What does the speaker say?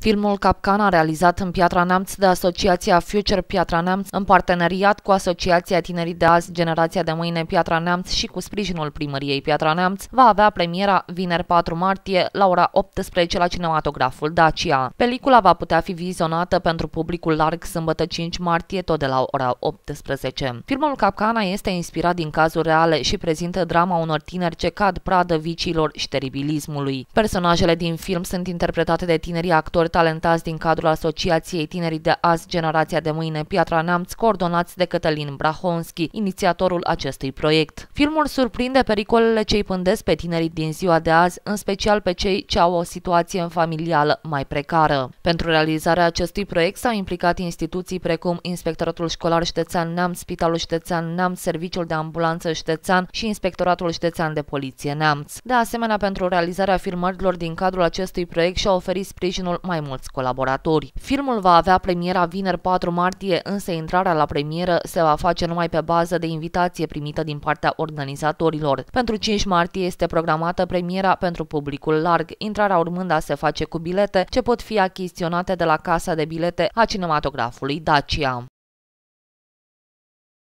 Filmul Capcana, realizat în Piatra Neamț de Asociația Future Piatra Neamț, în parteneriat cu Asociația Tinerii de Azi, Generația de Mâine Piatra Neamț și cu sprijinul primăriei Piatra Neamț, va avea premiera vineri 4 martie la ora 18 la cinematograful Dacia. Pelicula va putea fi vizionată pentru publicul larg sâmbătă 5 martie, tot de la ora 18. Filmul Capcana este inspirat din cazuri reale și prezintă drama unor tineri ce cad pradă viciilor și teribilismului. Personajele din film sunt interpretate de tinerii actori talentați din cadrul Asociației Tinerii de Azi Generația de Mâine Piatra Neamț, coordonați de Cătălin Brahonski, inițiatorul acestui proiect. Filmul surprinde pericolele ce îi pândesc pe tinerii din ziua de azi, în special pe cei ce au o situație familială mai precară. Pentru realizarea acestui proiect s-au implicat instituții precum Inspectoratul Școlar Ștețean Neamț, Spitalul Ștețean Neamț, Serviciul de Ambulanță Ștețean și Inspectoratul Ștețean de Poliție Neamț. De asemenea, pentru realizarea filmărilor din cadrul acestui proiect și au oferit sprijinul mai mai mulți colaboratori. Filmul va avea premiera vineri 4 martie, însă intrarea la premieră se va face numai pe bază de invitație primită din partea organizatorilor. Pentru 5 martie este programată premiera pentru publicul larg, intrarea urmând a se face cu bilete ce pot fi achiziționate de la Casa de Bilete a cinematografului Dacia.